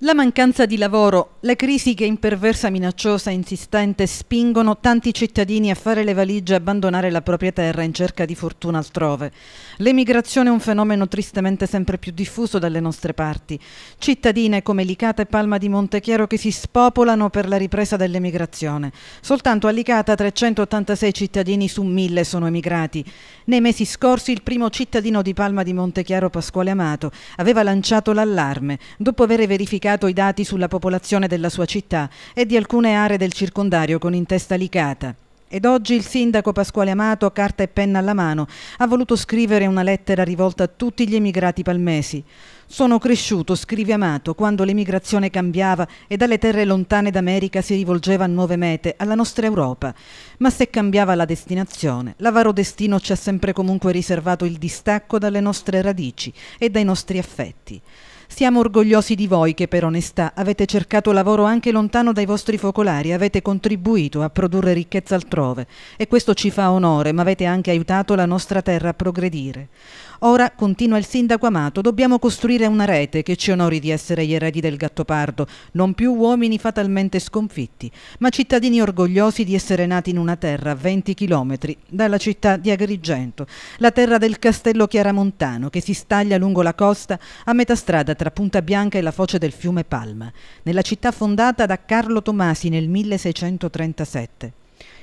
La mancanza di lavoro, la crisi che imperversa, minacciosa e insistente spingono tanti cittadini a fare le valigie e abbandonare la propria terra in cerca di fortuna altrove. L'emigrazione è un fenomeno tristemente sempre più diffuso dalle nostre parti. Cittadine come Licata e Palma di Montechiaro che si spopolano per la ripresa dell'emigrazione. Soltanto a Licata 386 cittadini su 1000 sono emigrati. Nei mesi scorsi il primo cittadino di Palma di Montechiaro, Pasquale Amato, aveva lanciato l'allarme dopo aver verificato verificato i dati sulla popolazione della sua città e di alcune aree del circondario con in testa licata. Ed oggi il sindaco Pasquale Amato, carta e penna alla mano, ha voluto scrivere una lettera rivolta a tutti gli emigrati palmesi. Sono cresciuto, scrive Amato, quando l'emigrazione cambiava e dalle terre lontane d'America si rivolgeva a nuove mete, alla nostra Europa. Ma se cambiava la destinazione, l'avaro destino ci ha sempre comunque riservato il distacco dalle nostre radici e dai nostri affetti. Siamo orgogliosi di voi che per onestà avete cercato lavoro anche lontano dai vostri focolari, avete contribuito a produrre ricchezza altrove e questo ci fa onore, ma avete anche aiutato la nostra terra a progredire. Ora, continua il sindaco Amato, dobbiamo costruire una rete che ci onori di essere gli eredi del Gattopardo, non più uomini fatalmente sconfitti, ma cittadini orgogliosi di essere nati in una terra a 20 chilometri dalla città di Agrigento, la terra del castello Chiaramontano che si staglia lungo la costa a metà strada tra Punta Bianca e la foce del fiume Palma, nella città fondata da Carlo Tomasi nel 1637.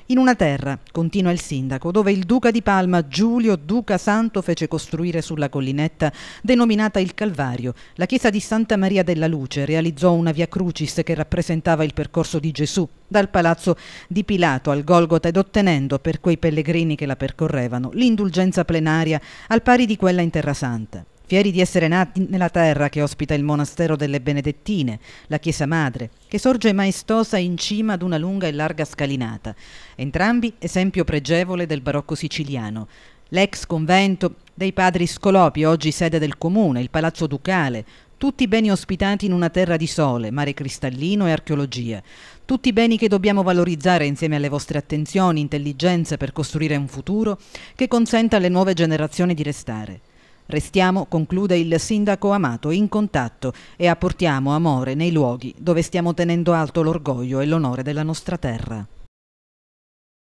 In una terra, continua il sindaco, dove il duca di Palma Giulio Duca Santo fece costruire sulla collinetta, denominata il Calvario, la chiesa di Santa Maria della Luce, realizzò una via crucis che rappresentava il percorso di Gesù dal palazzo di Pilato al Golgota ed ottenendo per quei pellegrini che la percorrevano l'indulgenza plenaria al pari di quella in Terra Santa fieri di essere nati nella terra che ospita il monastero delle Benedettine, la chiesa madre, che sorge maestosa in cima ad una lunga e larga scalinata, entrambi esempio pregevole del barocco siciliano. L'ex convento dei padri Scolopi, oggi sede del comune, il palazzo ducale, tutti beni ospitati in una terra di sole, mare cristallino e archeologia, tutti beni che dobbiamo valorizzare insieme alle vostre attenzioni, intelligenze per costruire un futuro che consenta alle nuove generazioni di restare. Restiamo, conclude il sindaco Amato, in contatto e apportiamo amore nei luoghi dove stiamo tenendo alto l'orgoglio e l'onore della nostra terra.